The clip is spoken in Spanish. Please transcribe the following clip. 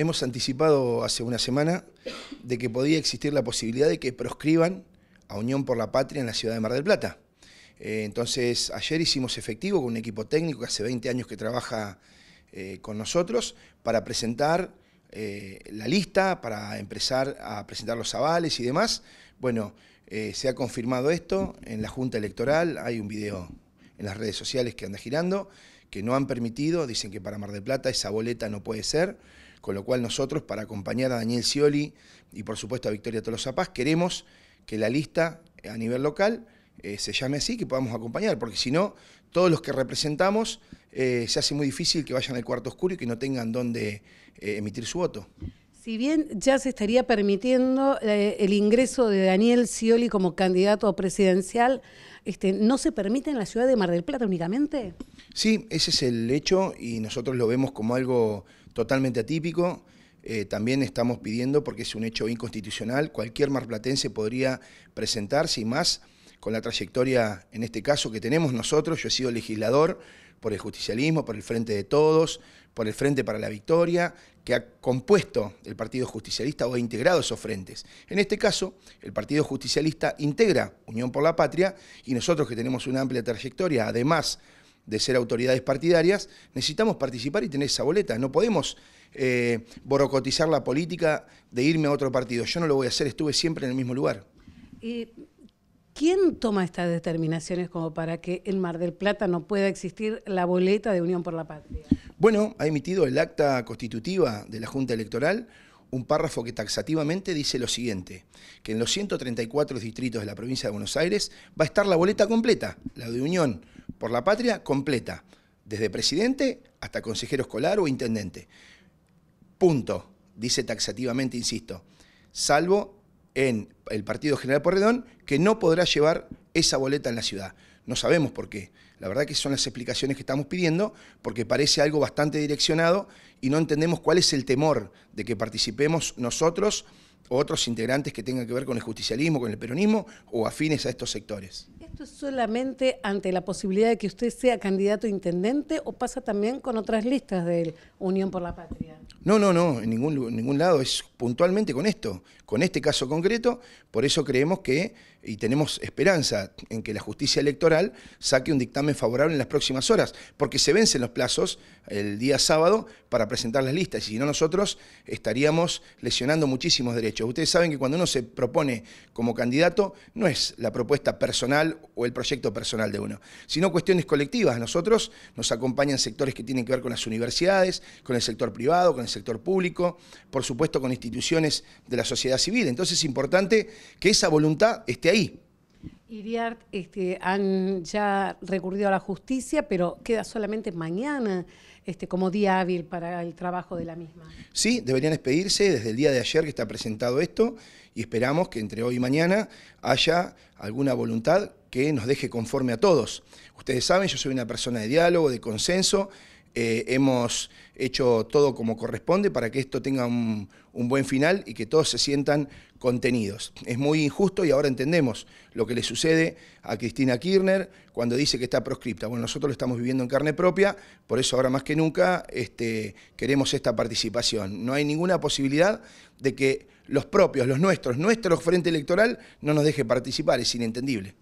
hemos anticipado hace una semana de que podía existir la posibilidad de que proscriban a Unión por la Patria en la ciudad de Mar del Plata. Eh, entonces, ayer hicimos efectivo con un equipo técnico que hace 20 años que trabaja eh, con nosotros para presentar eh, la lista, para empezar a presentar los avales y demás. Bueno, se ha confirmado esto en la Junta Electoral, hay un video en las redes sociales que anda girando, que no han permitido, dicen que para Mar del Plata esa boleta no puede ser. Con lo cual nosotros, para acompañar a Daniel Scioli y por supuesto a Victoria Tolosa Paz, queremos que la lista a nivel local eh, se llame así, que podamos acompañar, porque si no, todos los que representamos eh, se hace muy difícil que vayan al cuarto oscuro y que no tengan dónde eh, emitir su voto. Si bien ya se estaría permitiendo eh, el ingreso de Daniel Scioli como candidato presidencial, este, ¿no se permite en la ciudad de Mar del Plata únicamente? Sí, ese es el hecho y nosotros lo vemos como algo totalmente atípico. Eh, también estamos pidiendo, porque es un hecho inconstitucional, cualquier marplatense podría presentarse y más con la trayectoria, en este caso, que tenemos nosotros. Yo he sido legislador, por el justicialismo, por el Frente de Todos, por el Frente para la Victoria, que ha compuesto el Partido Justicialista o ha integrado esos frentes. En este caso, el Partido Justicialista integra Unión por la Patria y nosotros que tenemos una amplia trayectoria, además de ser autoridades partidarias, necesitamos participar y tener esa boleta. No podemos eh, borocotizar la política de irme a otro partido. Yo no lo voy a hacer, estuve siempre en el mismo lugar. ¿Quién toma estas determinaciones como para que en Mar del Plata no pueda existir la boleta de Unión por la Patria? Bueno, ha emitido el acta constitutiva de la Junta Electoral un párrafo que taxativamente dice lo siguiente, que en los 134 distritos de la provincia de Buenos Aires va a estar la boleta completa, la de Unión por la Patria completa, desde presidente hasta consejero escolar o intendente. Punto, dice taxativamente, insisto, salvo en el Partido General Porredón que no podrá llevar esa boleta en la ciudad. No sabemos por qué. La verdad que son las explicaciones que estamos pidiendo porque parece algo bastante direccionado y no entendemos cuál es el temor de que participemos nosotros otros integrantes que tengan que ver con el justicialismo, con el peronismo o afines a estos sectores. ¿Esto es solamente ante la posibilidad de que usted sea candidato a intendente o pasa también con otras listas de Unión por la Patria? No, no, no, en ningún, ningún lado, es puntualmente con esto, con este caso concreto, por eso creemos que y tenemos esperanza en que la justicia electoral saque un dictamen favorable en las próximas horas, porque se vencen los plazos el día sábado para presentar las listas y si no nosotros estaríamos lesionando muchísimos derechos. Ustedes saben que cuando uno se propone como candidato, no es la propuesta personal o el proyecto personal de uno, sino cuestiones colectivas. Nosotros nos acompañan sectores que tienen que ver con las universidades, con el sector privado, con el sector público, por supuesto con instituciones de la sociedad civil. Entonces es importante que esa voluntad esté ahí. Iriart este, han ya recurrido a la justicia, pero queda solamente mañana este, como día hábil para el trabajo de la misma. Sí, deberían expedirse desde el día de ayer que está presentado esto y esperamos que entre hoy y mañana haya alguna voluntad que nos deje conforme a todos. Ustedes saben, yo soy una persona de diálogo, de consenso, eh, hemos hecho todo como corresponde para que esto tenga un, buen final y que todos se sientan contenidos. Es muy injusto y ahora entendemos lo que le sucede a Cristina Kirchner cuando dice que está proscripta. Bueno, nosotros lo estamos viviendo en carne propia, por eso ahora más que nunca este, queremos esta participación. No hay ninguna posibilidad de que los propios, los nuestros, nuestro frente electoral no nos deje participar, es inentendible.